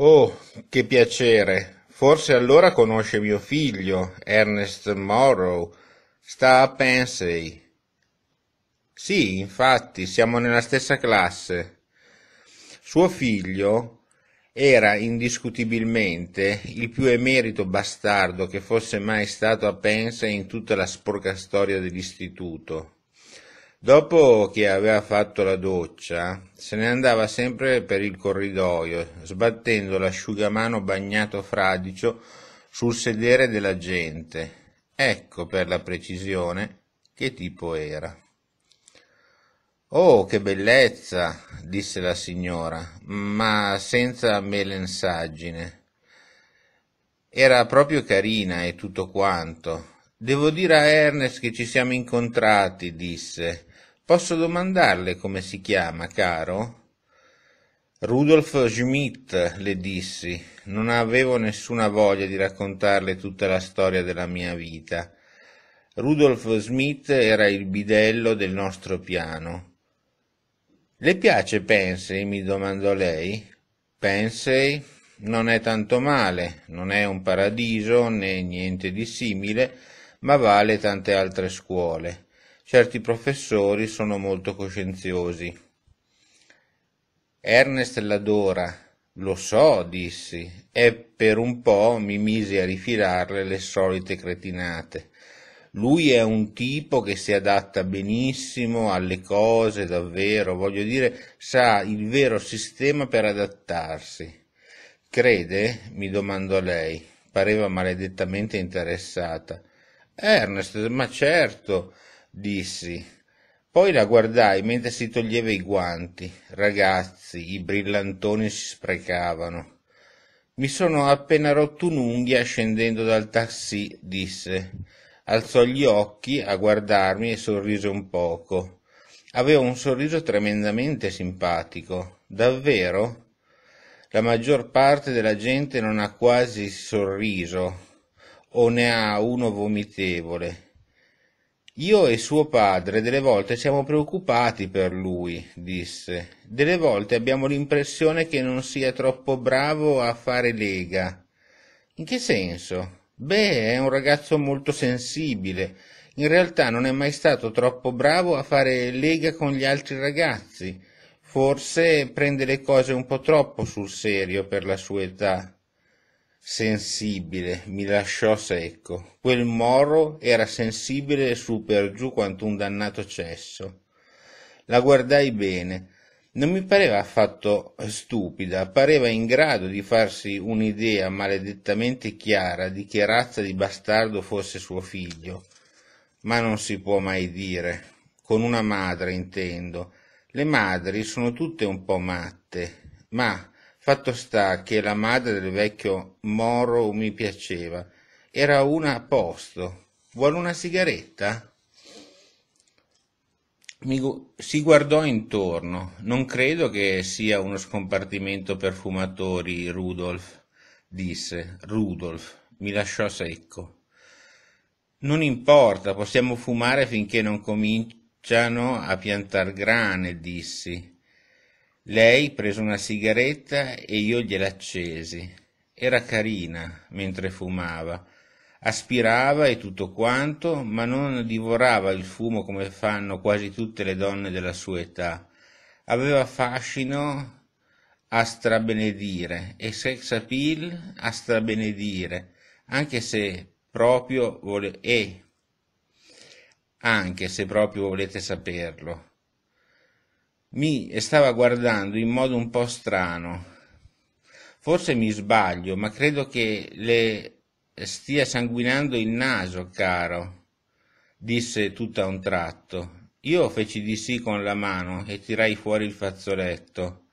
Oh, che piacere! Forse allora conosce mio figlio, Ernest Morrow. Sta a Pensey. Sì, infatti, siamo nella stessa classe. Suo figlio era indiscutibilmente il più emerito bastardo che fosse mai stato a Pensey in tutta la sporca storia dell'istituto. Dopo che aveva fatto la doccia, se ne andava sempre per il corridoio, sbattendo l'asciugamano bagnato fradicio sul sedere della gente. Ecco per la precisione che tipo era. Oh, che bellezza, disse la signora, ma senza melensaggine. Era proprio carina e tutto quanto. Devo dire a Ernest che ci siamo incontrati, disse, Posso domandarle come si chiama, caro? Rudolf Schmidt, le dissi. Non avevo nessuna voglia di raccontarle tutta la storia della mia vita. Rudolf Schmidt era il bidello del nostro piano. Le piace Pensey? mi domandò lei. Pensey non è tanto male, non è un paradiso né niente di simile, ma vale tante altre scuole certi professori sono molto coscienziosi. Ernest l'adora. Lo so, dissi, e per un po' mi misi a rifilarle le solite cretinate. Lui è un tipo che si adatta benissimo alle cose, davvero, voglio dire, sa il vero sistema per adattarsi. Crede? mi domandò lei. Pareva maledettamente interessata. Ernest, ma certo, dissi poi la guardai mentre si toglieva i guanti ragazzi i brillantoni si sprecavano Mi sono appena rotto un'unghia scendendo dal taxì disse alzò gli occhi a guardarmi e sorrise un poco aveva un sorriso tremendamente simpatico davvero la maggior parte della gente non ha quasi sorriso o ne ha uno vomitevole io e suo padre delle volte siamo preoccupati per lui, disse. Delle volte abbiamo l'impressione che non sia troppo bravo a fare lega. In che senso? Beh, è un ragazzo molto sensibile. In realtà non è mai stato troppo bravo a fare lega con gli altri ragazzi. Forse prende le cose un po' troppo sul serio per la sua età. Sensibile, mi lasciò secco. Quel Moro era sensibile su per giù quanto un dannato cesso. La guardai bene. Non mi pareva affatto stupida, pareva in grado di farsi un'idea maledettamente chiara di che razza di bastardo fosse suo figlio. Ma non si può mai dire. Con una madre intendo. Le madri sono tutte un po' matte, ma Fatto sta che la madre del vecchio Moro mi piaceva, era una a posto. Vuole una sigaretta? Mi, si guardò intorno. Non credo che sia uno scompartimento per fumatori, Rudolf, disse. Rudolf mi lasciò secco. Non importa, possiamo fumare finché non cominciano a piantar grane, dissi. Lei prese una sigaretta e io gliela accesi. Era carina mentre fumava. Aspirava e tutto quanto, ma non divorava il fumo come fanno quasi tutte le donne della sua età. Aveva fascino a strabenedire e sex appeal a strabenedire, anche se proprio vole- e anche se proprio volete saperlo mi stava guardando in modo un po' strano. Forse mi sbaglio, ma credo che le stia sanguinando il naso, caro, disse tutta un tratto. Io feci di sì con la mano e tirai fuori il fazzoletto.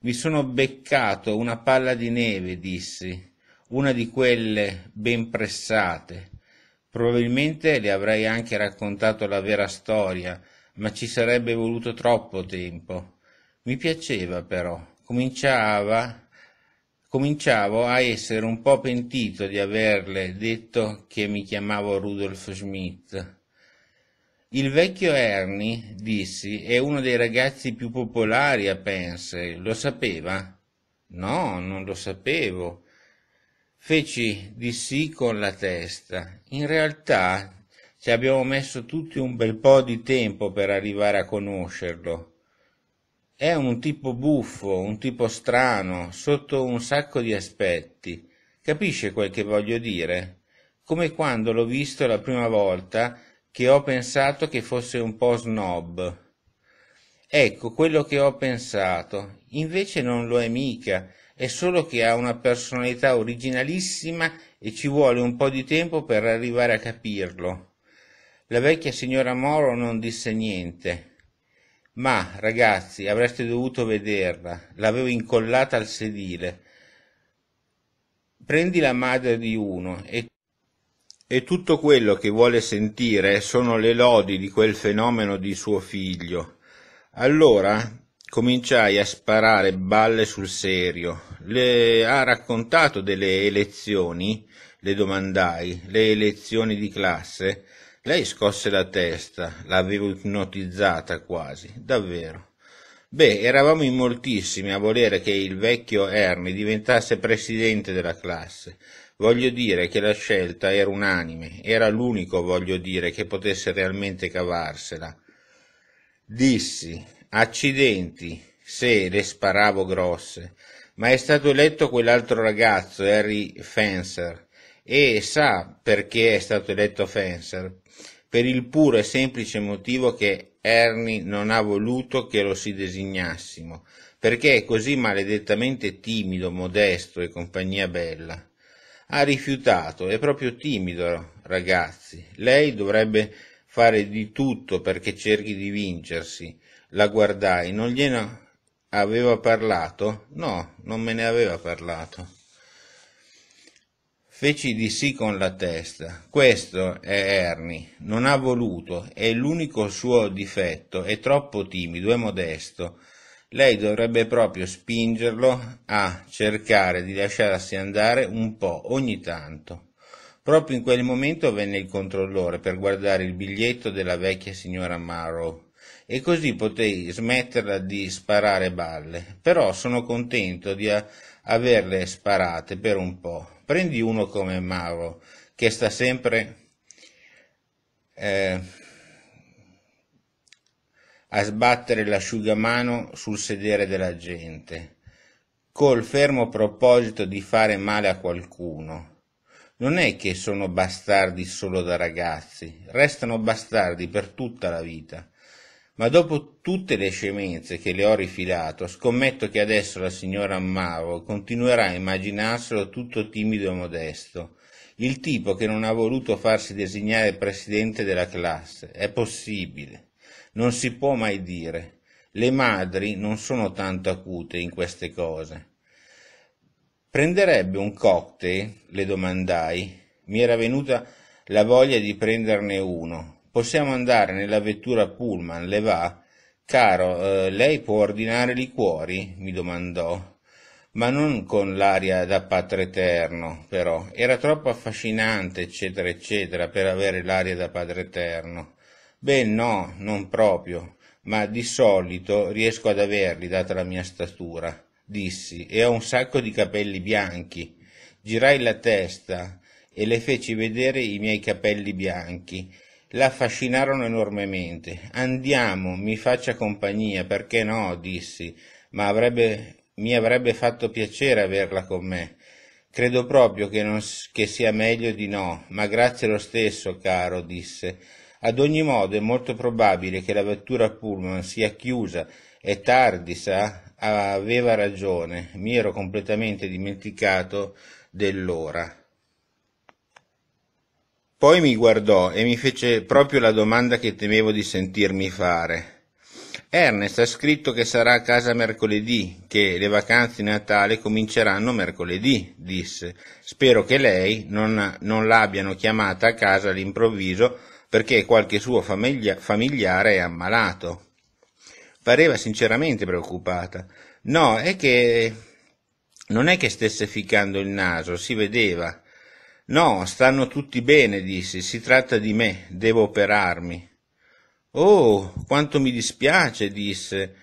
Mi sono beccato una palla di neve, dissi, una di quelle ben pressate. Probabilmente le avrei anche raccontato la vera storia, ma ci sarebbe voluto troppo tempo. Mi piaceva però, cominciava, cominciavo a essere un po' pentito di averle detto che mi chiamavo Rudolf Schmidt. Il vecchio Ernie, dissi, è uno dei ragazzi più popolari a Pense, lo sapeva? No, non lo sapevo. Feci di sì con la testa. In realtà ci abbiamo messo tutti un bel po' di tempo per arrivare a conoscerlo. È un tipo buffo, un tipo strano, sotto un sacco di aspetti. Capisce quel che voglio dire? Come quando l'ho visto la prima volta che ho pensato che fosse un po' snob. Ecco quello che ho pensato. Invece non lo è mica, è solo che ha una personalità originalissima e ci vuole un po' di tempo per arrivare a capirlo. La vecchia signora Moro non disse niente. Ma, ragazzi, avreste dovuto vederla. L'avevo incollata al sedile. Prendi la madre di uno e e tutto quello che vuole sentire sono le lodi di quel fenomeno di suo figlio. Allora cominciai a sparare balle sul serio. Le ha raccontato delle elezioni? Le domandai, le elezioni di classe? lei scosse la testa l'avevo ipnotizzata quasi davvero beh eravamo in moltissimi a volere che il vecchio ermi diventasse presidente della classe voglio dire che la scelta era unanime era l'unico voglio dire che potesse realmente cavarsela dissi accidenti se le sparavo grosse ma è stato eletto quell'altro ragazzo, Harry Fencer. E sa perché è stato eletto Fencer? per il puro e semplice motivo che Ernie non ha voluto che lo si designassimo, perché è così maledettamente timido, modesto e compagnia bella. Ha rifiutato, è proprio timido, ragazzi. Lei dovrebbe fare di tutto perché cerchi di vincersi. La guardai, non gliene aveva parlato? No, non me ne aveva parlato. Feci di sì con la testa. Questo è Ernie. Non ha voluto, è l'unico suo difetto, è troppo timido e modesto. Lei dovrebbe proprio spingerlo a cercare di lasciarsi andare un po' ogni tanto. Proprio in quel momento venne il controllore per guardare il biglietto della vecchia signora Marrow e così potei smetterla di sparare balle, però sono contento di averle sparate per un po'. Prendi uno come Mauro, che sta sempre eh, a sbattere l'asciugamano sul sedere della gente, col fermo proposito di fare male a qualcuno non è che sono bastardi solo da ragazzi, restano bastardi per tutta la vita ma dopo tutte le scemenze che le ho rifilato, scommetto che adesso la signora Mavo continuerà a immaginarselo tutto timido e modesto, il tipo che non ha voluto farsi designare presidente della classe. È possibile. Non si può mai dire. Le madri non sono tanto acute in queste cose. Prenderebbe un cocktail? le domandai. Mi era venuta la voglia di prenderne uno, Possiamo andare nella vettura Pullman, le va? Caro, eh, lei può ordinare liquori? mi domandò. Ma non con l'aria da padre eterno, però. Era troppo affascinante, eccetera, eccetera, per avere l'aria da padre eterno. Beh, no, non proprio, ma di solito riesco ad averli, data la mia statura, dissi, e ho un sacco di capelli bianchi. Girai la testa e le feci vedere i miei capelli bianchi la fascinarono enormemente. Andiamo, mi faccia compagnia, perché no? dissi, ma avrebbe, mi avrebbe fatto piacere averla con me. Credo proprio che, non, che sia meglio di no, ma grazie lo stesso, caro, disse. Ad ogni modo è molto probabile che la vettura Pullman sia chiusa È tardi, sa? Aveva ragione, mi ero completamente dimenticato dell'ora. Poi mi guardò e mi fece proprio la domanda che temevo di sentirmi fare. Ernest ha scritto che sarà a casa mercoledì, che le vacanze di Natale cominceranno mercoledì, disse. Spero che lei non, non l'abbiano chiamata a casa all'improvviso perché qualche suo famiglia, familiare è ammalato. Pareva sinceramente preoccupata. No, è che non è che stesse ficcando il naso, si vedeva. No, stanno tutti bene, disse, si tratta di me, devo operarmi. Oh, quanto mi dispiace, disse,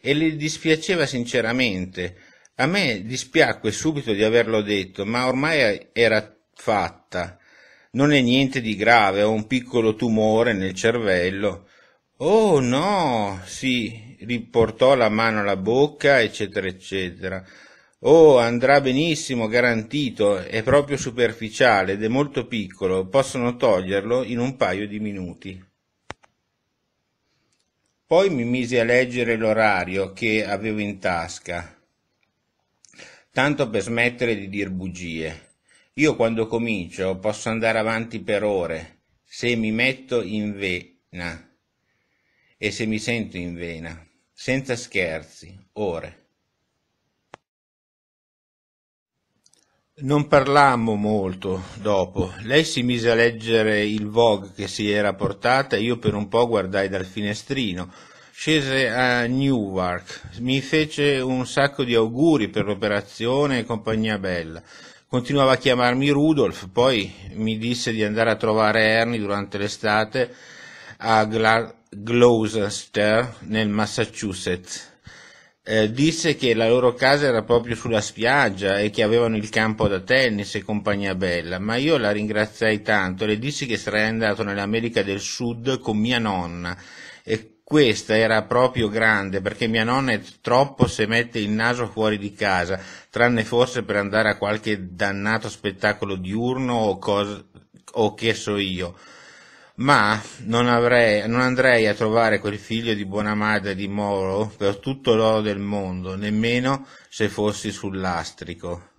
e le dispiaceva sinceramente. A me dispiacque subito di averlo detto, ma ormai era fatta. Non è niente di grave, ho un piccolo tumore nel cervello. Oh no, si riportò la mano alla bocca, eccetera, eccetera. Oh, andrà benissimo, garantito, è proprio superficiale ed è molto piccolo, possono toglierlo in un paio di minuti. Poi mi misi a leggere l'orario che avevo in tasca, tanto per smettere di dir bugie. Io quando comincio posso andare avanti per ore, se mi metto in vena e se mi sento in vena, senza scherzi, ore. Non parlammo molto dopo. Lei si mise a leggere il Vogue che si era portata e io per un po' guardai dal finestrino. Scese a Newark, mi fece un sacco di auguri per l'operazione e compagnia bella. Continuava a chiamarmi Rudolf, poi mi disse di andare a trovare Ernie durante l'estate a Gla- Gloucester nel Massachusetts. Eh, disse che la loro casa era proprio sulla spiaggia e che avevano il campo da tennis e compagnia bella, ma io la ringraziai tanto, le dissi che sarei andato nell'America del Sud con mia nonna e questa era proprio grande perché mia nonna è troppo se mette il naso fuori di casa, tranne forse per andare a qualche dannato spettacolo diurno o, cos- o che so io ma non, avrei, non, andrei a trovare quel figlio di buona madre di Moro per tutto l'oro del mondo, nemmeno se fossi sull'astrico.